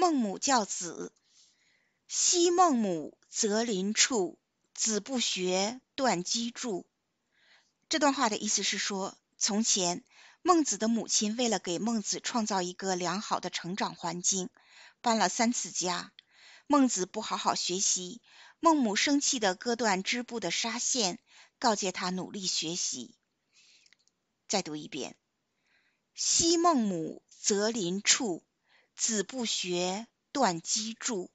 孟母教子。昔孟母择邻处，子不学，断机杼。这段话的意思是说，从前孟子的母亲为了给孟子创造一个良好的成长环境，搬了三次家。孟子不好好学习，孟母生气地割断织布的纱线，告诫他努力学习。再读一遍：昔孟母择邻处。子不学，断机杼。